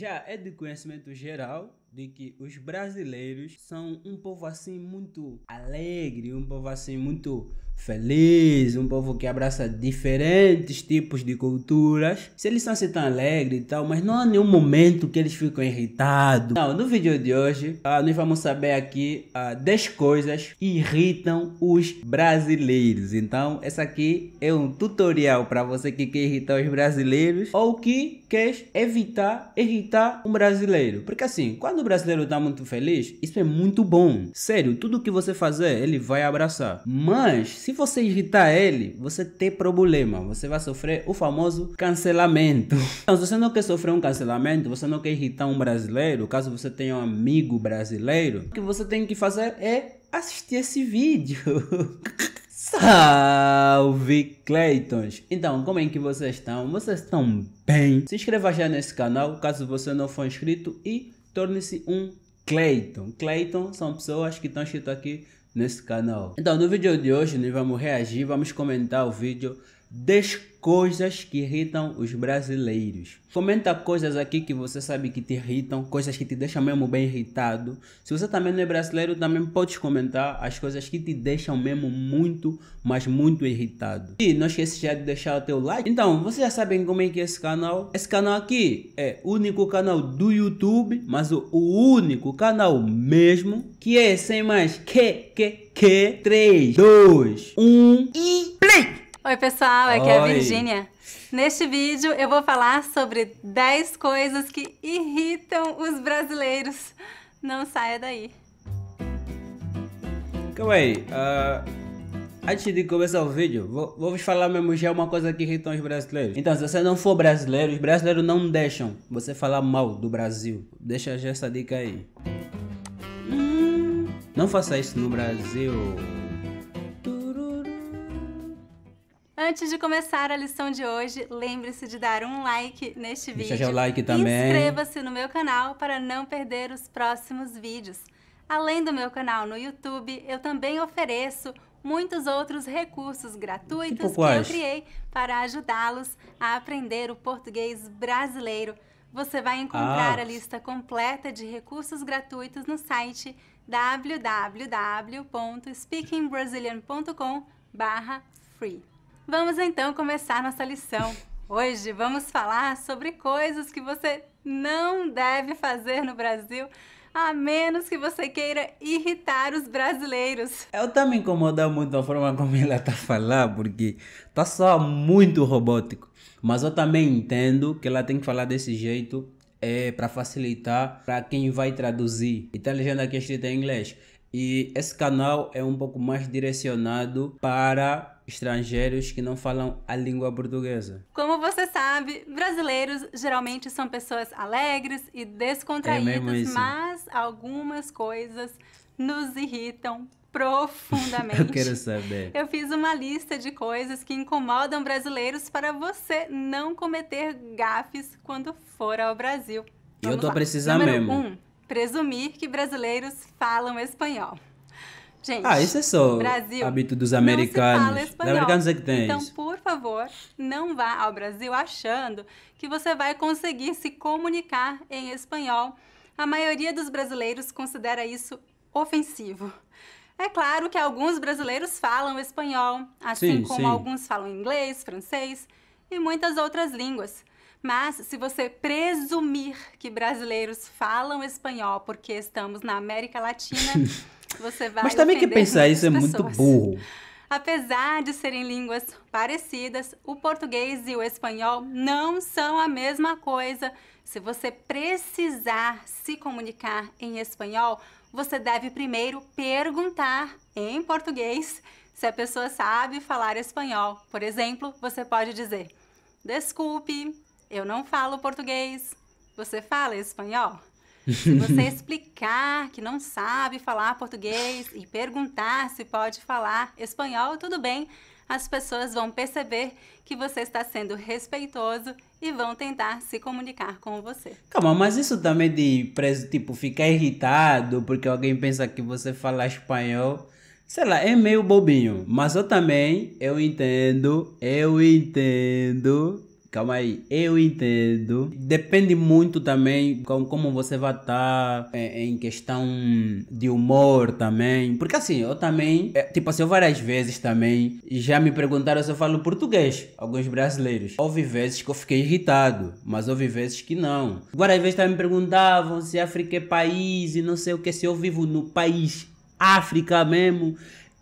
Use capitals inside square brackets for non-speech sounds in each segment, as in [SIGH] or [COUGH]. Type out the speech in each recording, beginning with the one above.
Já é de conhecimento geral de que os brasileiros são um povo assim muito alegre, um povo assim muito feliz, um povo que abraça diferentes tipos de culturas. Se eles são assim tão alegres e tal, mas não há nenhum momento que eles ficam irritados. Não, no vídeo de hoje, ah, nós vamos saber aqui ah, 10 coisas que irritam os brasileiros. Então, essa aqui é um tutorial para você que quer irritar os brasileiros ou que quer evitar irritar um brasileiro. Porque assim, quando o brasileiro tá muito feliz, isso é muito bom. Sério, tudo que você fazer, ele vai abraçar. Mas, se você irritar ele, você tem problema. Você vai sofrer o famoso cancelamento. [LAUGHS] Então, se você não quer sofrer um cancelamento, você não quer irritar um brasileiro, caso você tenha um amigo brasileiro, o que você tem que fazer é assistir esse vídeo. [LAUGHS] Salve Claytons! Então, como é que vocês estão? Vocês estão bem? Se inscreva já nesse canal caso você não for inscrito e torne-se um Clayton. Clayton são pessoas que estão escritas aqui nesse canal. Então, no vídeo de hoje, nós vamos reagir, vamos comentar o vídeo 10 coisas que irritam os brasileiros. Comenta coisas aqui que você sabe que te irritam, coisas que te deixam mesmo bem irritado. Se você também não é brasileiro, também pode comentar as coisas que te deixam mesmo muito, mas muito irritado. E não esqueça já de deixar o teu like. Então, vocês já sabem como é que é esse canal. Esse canal aqui é o único canal do YouTube, mas o, o único canal mesmo, que é sem mais que, que, que, 3, 2, 1 e play! Oi, pessoal, aqui Oi. é a Virgínia. Neste vídeo eu vou falar sobre 10 coisas que irritam os brasileiros. Não saia daí. Calma aí, uh, antes de começar o vídeo, vou, vou vos falar mesmo já uma coisa que irritam os brasileiros. Então, se você não for brasileiro, os brasileiros não deixam você falar mal do Brasil. Deixa já essa dica aí. Hum, não faça isso no Brasil. Antes de começar a lição de hoje, lembre-se de dar um like neste vídeo. Deixa o like também. Inscreva-se no meu canal para não perder os próximos vídeos. Além do meu canal no YouTube, eu também ofereço muitos outros recursos gratuitos tipo que eu criei para ajudá-los a aprender o português brasileiro. Você vai encontrar ah. a lista completa de recursos gratuitos no site www.speakingbrazilian.com/free. Vamos então começar nossa lição. Hoje vamos falar sobre coisas que você não deve fazer no Brasil, a menos que você queira irritar os brasileiros. Eu também incomodo muito a forma como ela está falando, porque tá só muito robótico. Mas eu também entendo que ela tem que falar desse jeito é para facilitar para quem vai traduzir. E tá legenda aqui escrita em inglês. E esse canal é um pouco mais direcionado para estrangeiros que não falam a língua portuguesa. Como você sabe, brasileiros geralmente são pessoas alegres e descontraídas, é mas algumas coisas nos irritam profundamente. [LAUGHS] Eu quero saber. Eu fiz uma lista de coisas que incomodam brasileiros para você não cometer gafes quando for ao Brasil. Vamos Eu tô precisando mesmo. Um, presumir que brasileiros falam espanhol. Gente, ah, isso é só Brasil, hábito dos americanos. Os americanos é que tem. Então, por favor, não vá ao Brasil achando que você vai conseguir se comunicar em espanhol. A maioria dos brasileiros considera isso ofensivo. É claro que alguns brasileiros falam espanhol, assim sim, como sim. alguns falam inglês, francês e muitas outras línguas. Mas se você presumir que brasileiros falam espanhol porque estamos na América Latina, [LAUGHS] Você vai Mas também que pensar isso é pessoas. muito burro. Apesar de serem línguas parecidas, o português e o espanhol não são a mesma coisa. Se você precisar se comunicar em espanhol, você deve primeiro perguntar em português se a pessoa sabe falar espanhol. Por exemplo, você pode dizer: Desculpe, eu não falo português. Você fala espanhol? Se você [LAUGHS] explicar que não sabe falar português e perguntar se pode falar espanhol, tudo bem. As pessoas vão perceber que você está sendo respeitoso e vão tentar se comunicar com você. Calma, mas isso também de tipo ficar irritado porque alguém pensa que você fala espanhol sei lá, é meio bobinho, mas eu também, eu entendo, eu entendo Calma aí, eu entendo. Depende muito também com como você vai estar tá, é, em questão de humor também. Porque assim, eu também, é, tipo assim, eu várias vezes também já me perguntaram se eu falo português. Alguns brasileiros. Houve vezes que eu fiquei irritado, mas houve vezes que não. Várias vezes também me perguntavam se África é país e não sei o que, se eu vivo no país África mesmo.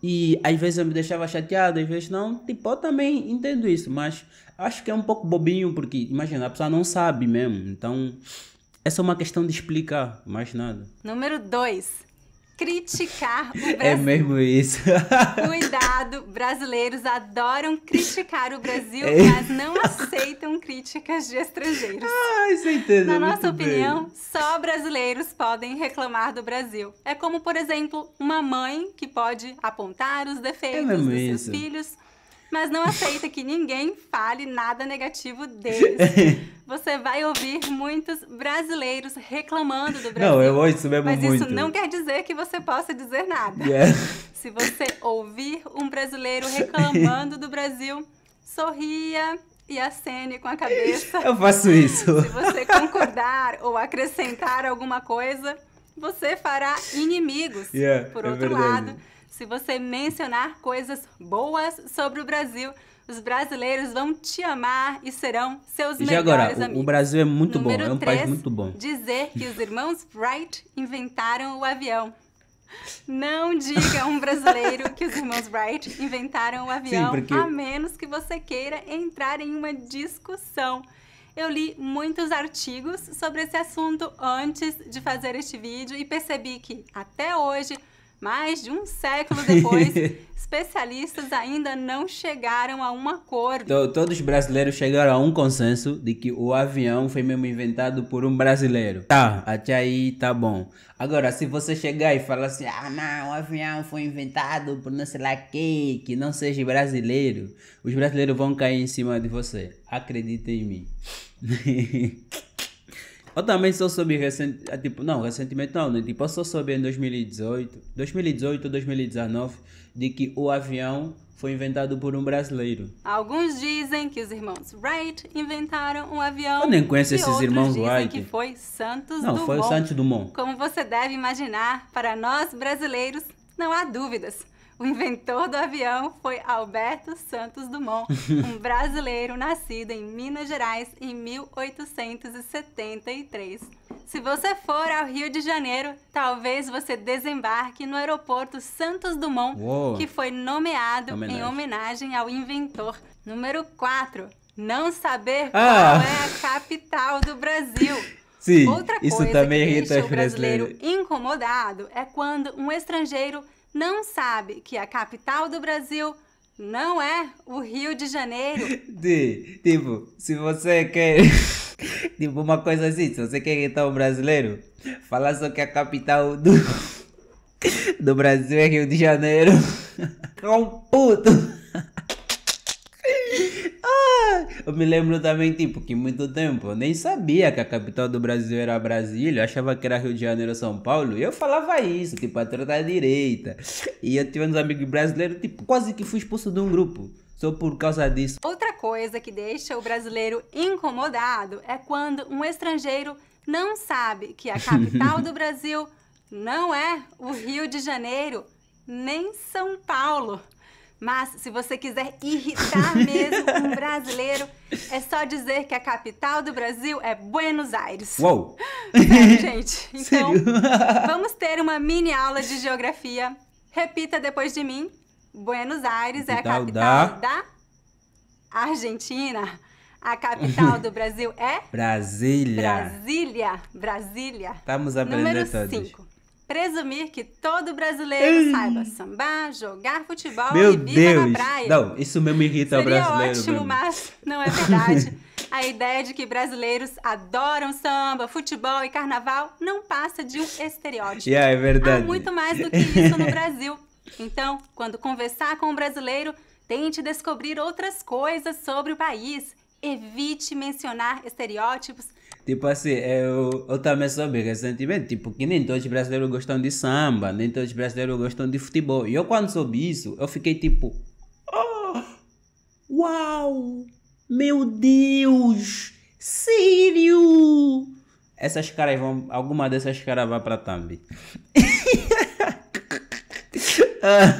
E às vezes eu me deixava chateado, às vezes não. Tipo, eu também entendo isso, mas acho que é um pouco bobinho, porque imagina, a pessoa não sabe mesmo. Então, essa é uma questão de explicar, mais nada. Número 2. Criticar o [LAUGHS] é Brasil. É mesmo isso. [LAUGHS] Cuidado, brasileiros adoram criticar o Brasil, é. mas não aceitam críticas de estrangeiros. Ah, isso entendo. Na nossa opinião, bem. só brasileiros podem reclamar do Brasil. É como, por exemplo, uma mãe que pode apontar os defeitos é dos seus filhos, mas não aceita que ninguém fale nada negativo deles. [LAUGHS] Você vai ouvir muitos brasileiros reclamando do Brasil. Não, eu ouço mesmo mas muito. Mas isso não quer dizer que você possa dizer nada. Yeah. [LAUGHS] Se você ouvir um brasileiro reclamando do Brasil, sorria, e acene com a cabeça. Eu faço isso. Se você concordar ou acrescentar alguma coisa, você fará inimigos. Yeah, por é outro é lado, se você mencionar coisas boas sobre o Brasil, os brasileiros vão te amar e serão seus e melhores agora, amigos. O Brasil é muito Número bom, é um 3, país muito bom. Dizer que os irmãos Wright inventaram o avião. Não [LAUGHS] diga a um brasileiro que os irmãos Wright inventaram o avião, Sim, porque... a menos que você queira entrar em uma discussão. Eu li muitos artigos sobre esse assunto antes de fazer este vídeo e percebi que, até hoje, mais de um século [LAUGHS] depois, especialistas ainda não chegaram a um acordo. todos os brasileiros chegaram a um consenso de que o avião foi mesmo inventado por um brasileiro. Tá, até aí tá bom. Agora, se você chegar e falar assim, ah não, o avião foi inventado por não sei lá quem, que não seja brasileiro, os brasileiros vão cair em cima de você. Acredita em mim. [LAUGHS] Eu também só soube recente, é, tipo, não, recentemente não, né? Tipo, eu só soube em 2018, 2018 ou 2019, de que o avião foi inventado por um brasileiro. Alguns dizem que os irmãos Wright inventaram um avião. Eu nem conheço esses irmãos dizem Wright. que foi Santos não, Dumont. Não, foi o Santos Dumont. Como você deve imaginar, para nós brasileiros não há dúvidas. O inventor do avião foi Alberto Santos Dumont, [LAUGHS] um brasileiro nascido em Minas Gerais em 1873. Se você for ao Rio de Janeiro, talvez você desembarque no aeroporto Santos Dumont, Uou. que foi nomeado homenagem. em homenagem ao inventor. Número 4. Não saber ah. qual é a capital do Brasil. [LAUGHS] Sim, Outra coisa isso também que irrita deixa o brasileiro incomodado é quando um estrangeiro não sabe que a capital do Brasil não é o Rio de Janeiro. [LAUGHS] De, tipo, se você quer. [LAUGHS] tipo, uma coisa assim, se você quer irritar um brasileiro, fala só que a capital do, [LAUGHS] do Brasil é Rio de Janeiro. É um puto! Eu me lembro também, tipo, que muito tempo eu nem sabia que a capital do Brasil era Brasília, eu achava que era Rio de Janeiro São Paulo, e eu falava isso, tipo, a da direita. E eu tive uns amigos brasileiros, tipo, quase que fui expulso de um grupo. Só por causa disso. Outra coisa que deixa o brasileiro incomodado é quando um estrangeiro não sabe que a capital do [LAUGHS] Brasil não é o Rio de Janeiro, nem São Paulo. Mas se você quiser irritar [LAUGHS] mesmo um brasileiro, é só dizer que a capital do Brasil é Buenos Aires. Uou! [LAUGHS] Sério, gente. [LAUGHS] Então, Sério? vamos ter uma mini aula de geografia. Repita depois de mim. Buenos Aires é a capital da, da Argentina. A capital do Brasil é? Brasília. Brasília. Brasília. Estamos aprendendo Número todos presumir que todo brasileiro Ei. saiba sambar, jogar futebol Meu e viva Deus. na praia. Não, isso mesmo irrita Seria o brasileiro. ótimo, mas não é verdade. [LAUGHS] A ideia de que brasileiros adoram samba, futebol e carnaval não passa de um estereótipo. Yeah, é verdade. Há muito mais do que [LAUGHS] isso no Brasil. Então, quando conversar com um brasileiro, tente descobrir outras coisas sobre o país. Evite mencionar estereótipos Tipo assim, é, eu, eu também soube recentemente, tipo, que nem todos os brasileiros gostam de samba, nem todos os brasileiros gostam de futebol. E eu quando soube isso, eu fiquei tipo, oh, uau, meu Deus, sério? Essas caras vão, alguma dessas caras vai pra Thumb. [LAUGHS] [LAUGHS] Ah.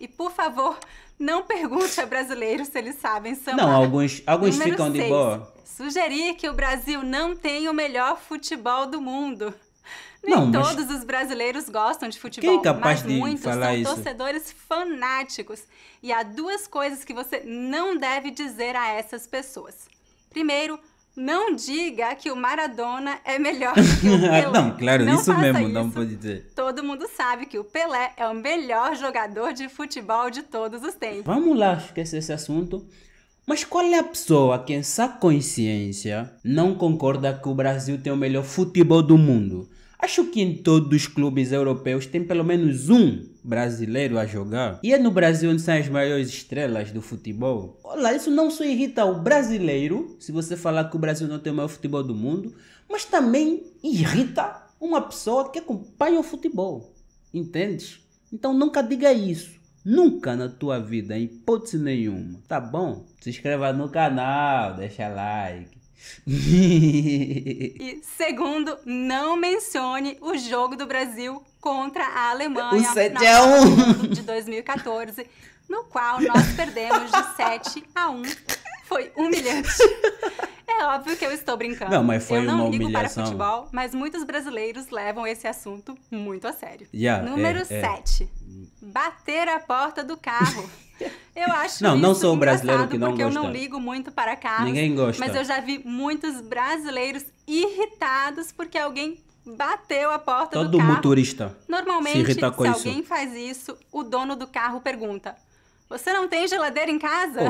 E por favor, não pergunte a brasileiros se eles sabem sambar. Não, alguns, alguns ficam seis, de boa. Sugerir que o Brasil não tem o melhor futebol do mundo. Nem não, todos os brasileiros gostam de futebol, quem é capaz mas de muitos falar são isso? torcedores fanáticos. E há duas coisas que você não deve dizer a essas pessoas. Primeiro, não diga que o Maradona é melhor que o [LAUGHS] ah, Pelé. não, claro, não isso mesmo, isso. não pode dizer. Todo mundo sabe que o Pelé é o melhor jogador de futebol de todos os tempos. Vamos lá, esquecer esse assunto. Mas qual é a pessoa que, em sua consciência, não concorda que o Brasil tem o melhor futebol do mundo? Acho que em todos os clubes europeus tem pelo menos um brasileiro a jogar, e é no Brasil onde são as maiores estrelas do futebol. Olha, isso não só irrita o brasileiro, se você falar que o Brasil não tem o maior futebol do mundo, mas também irrita uma pessoa que acompanha o futebol. Entendes? Então nunca diga isso. Nunca na tua vida, em hipótese nenhuma. Tá bom? Se inscreva no canal, deixa like. [LAUGHS] e segundo, não mencione o jogo do Brasil contra a Alemanha o 7 a 1 de 2014, no qual nós perdemos de 7 a 1. Foi humilhante. É óbvio que eu estou brincando. Não, mas foi eu não uma ligo humilhação. para futebol, mas muitos brasileiros levam esse assunto muito a sério. Yeah, Número é, 7. É. Bater a porta do carro. [LAUGHS] Eu acho Não, não sou brasileiro que não gosta. eu não ligo muito para carros. Ninguém gosta. Mas eu já vi muitos brasileiros irritados porque alguém bateu a porta Todo do carro. Todo motorista. Normalmente, se, se alguém faz isso, o dono do carro pergunta: Você não tem geladeira em casa?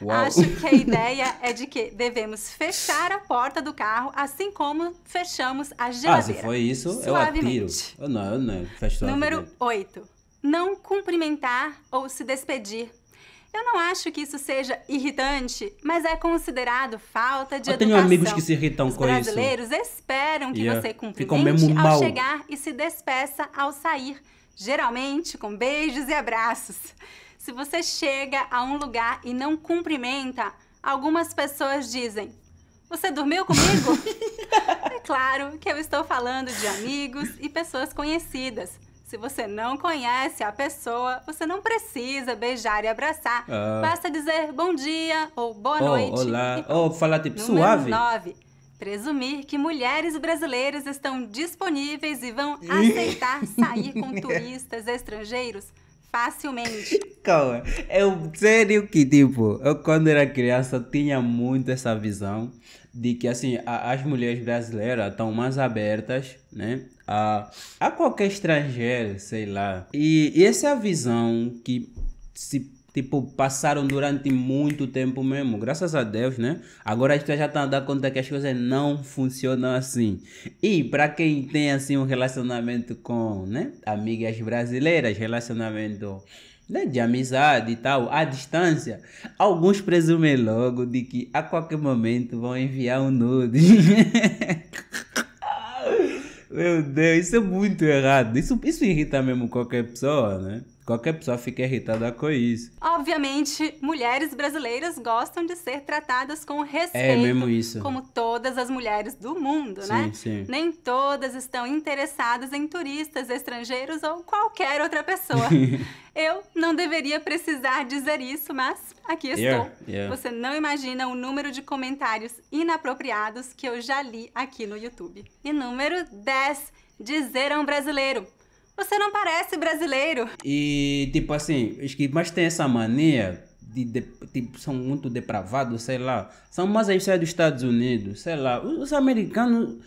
Oh. [LAUGHS] Acho que a ideia é de que devemos fechar a porta do carro, assim como fechamos a geladeira. Ah, se foi isso, eu atiro. Eu não, eu não. Fecho Número 8. Não cumprimentar ou se despedir eu não acho que isso seja irritante, mas é considerado falta de Eu educação. Eu tenho amigos que se irritam Os com isso. Os brasileiros esperam que yeah. É. você cumprimente ao chegar e se despeça ao sair, geralmente com beijos e abraços. Se você chega a um lugar e não cumprimenta, algumas pessoas dizem: você dormiu comigo? [LAUGHS] é claro que eu estou falando de amigos e pessoas conhecidas. Se você não conhece a pessoa, você não precisa beijar e abraçar. Ah. Basta dizer bom dia ou boa oh, noite. Olá. Ou oh, falar tipo Número suave. 9. Presumir que mulheres brasileiras estão disponíveis e vão aceitar sair com [LAUGHS] turistas estrangeiros facilmente. Calma, eu sério que tipo, eu quando era criança tinha muito essa visão de que assim a, as mulheres brasileiras estão mais abertas né a, a qualquer estrangeiro sei lá e, e essa é a visão que se tipo passaram durante muito tempo mesmo graças a Deus né agora a gente já está dando conta que as coisas não funcionam assim e para quem tem assim um relacionamento com né amigas brasileiras relacionamento né, de amizade e tal, à distância, alguns presumem logo de que a qualquer momento vão enviar um nude. [LAUGHS] Meu Deus, isso é muito errado. Isso, isso irrita mesmo qualquer pessoa, né? Qualquer pessoa fica irritada com isso. Obviamente, mulheres brasileiras gostam de ser tratadas com respeito. É mesmo isso. Como todas as mulheres do mundo, né? sim, né? Sim. Nem todas estão interessadas em turistas estrangeiros ou qualquer outra pessoa. [LAUGHS] Eu não deveria precisar dizer isso, mas aqui estou. Yeah, yeah. Você não imagina o número de comentários inapropriados que eu já li aqui no YouTube. E número 10. Dizer a um brasileiro: você não parece brasileiro. E, tipo assim, os que mais têm essa mania de, de, tipo, são muito depravados, sei lá. São mais aí dos Estados Unidos, sei lá. Os americanos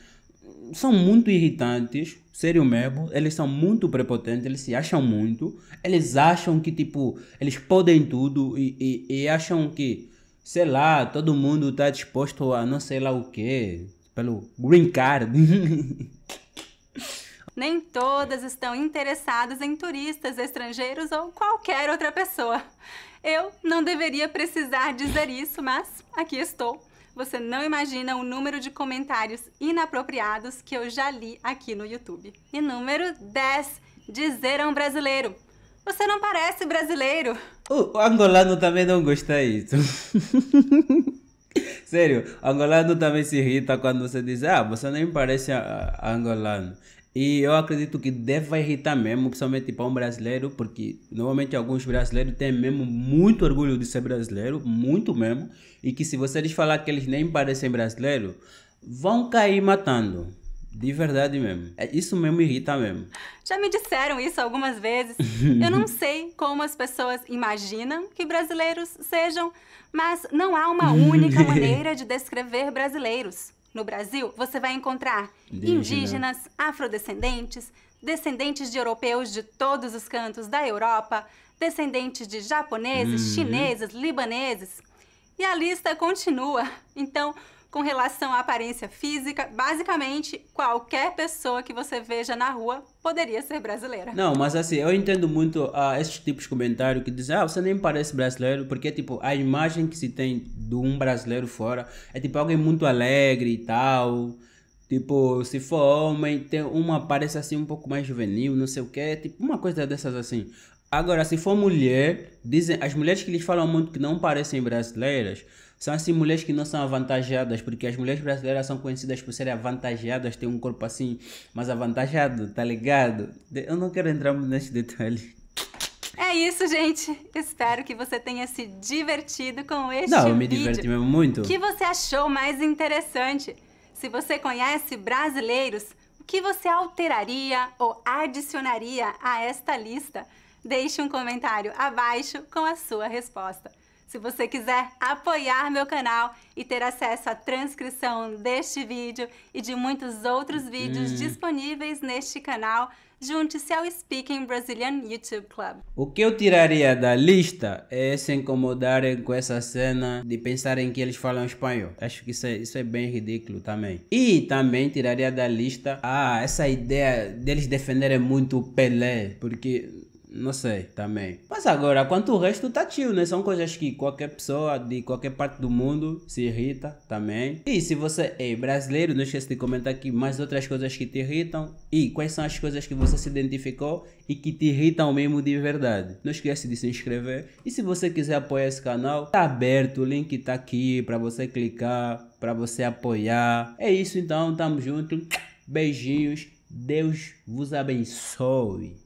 são muito irritantes, sério mesmo. Eles são muito prepotentes, eles se acham muito. Eles acham que, tipo, eles podem tudo e, e, e acham que, sei lá, todo mundo está disposto a não sei lá o quê pelo green card. [LAUGHS] Nem todas estão interessadas em turistas estrangeiros ou qualquer outra pessoa. Eu não deveria precisar dizer isso, mas aqui estou. Você não imagina o número de comentários inapropriados que eu já li aqui no YouTube. E número 10, dizer a um brasileiro: Você não parece brasileiro. O angolano também não gosta disso. [LAUGHS] Sério, angolano também se irrita quando você diz: Ah, você nem parece angolano. E eu acredito que deve irritar mesmo, principalmente para um brasileiro, porque normalmente alguns brasileiros têm mesmo muito orgulho de ser brasileiro, muito mesmo, e que se você lhes falar que eles nem parecem brasileiros, vão cair matando. De verdade mesmo. É, isso mesmo irrita mesmo. Já me disseram isso algumas vezes. [LAUGHS] Eu não sei como as pessoas imaginam que brasileiros sejam, mas não há uma [LAUGHS] única maneira de descrever brasileiros. No Brasil, você vai encontrar indígenas, indígenas afrodescendentes, descendentes de europeus de todos os cantos da Europa, descendentes de japoneses, uhum. chineses, libaneses. E a lista continua. Então, com relação à aparência física, basicamente qualquer pessoa que você veja na rua poderia ser brasileira. Não, mas assim, eu entendo muito uh, esses tipos de comentário que dizem, ah, você nem parece brasileiro, porque tipo, a imagem que se tem de um brasileiro fora é tipo alguém muito alegre e tal. Tipo, se for homem, tem uma aparência assim um pouco mais juvenil, não sei o que, tipo uma coisa dessas assim. Agora, se for mulher, dizem as mulheres que eles falam muito que não parecem brasileiras, são assim mulheres que não são avantajadas, porque as mulheres brasileiras são conhecidas por serem avantajadas, têm um corpo assim, mas avantajado, tá ligado? Eu não quero entrar muito nesse detalhe. É isso, gente. Espero que você tenha se divertido com este vídeo. Não, eu me diverti mesmo muito. O que você achou mais interessante? Se você conhece brasileiros, o que você alteraria ou adicionaria a esta lista? Deixe um comentário abaixo com a sua resposta. Se você quiser apoiar meu canal e ter acesso à transcrição deste vídeo e de muitos outros vídeos hum. disponíveis neste canal, junte-se ao Speaking Brazilian YouTube Club. O que eu tiraria da lista é se incomodarem com essa cena de pensarem que eles falam espanhol. Acho que isso é, isso é bem ridículo também. E também tiraria da lista ah, essa ideia deles defenderem muito o Pelé, porque não sei, também. Mas agora, quanto o resto tá chill, né? São coisas que qualquer pessoa de qualquer parte do mundo se irrita também. E se você é brasileiro, não esqueça de comentar aqui mais outras coisas que te irritam e quais são as coisas que você se identificou e que te irritam mesmo de verdade. Não esquece de se inscrever. E se você quiser apoiar esse canal, tá aberto, o link tá aqui para você clicar, para você apoiar. É isso então, tamo junto. Beijinhos. Deus vos abençoe.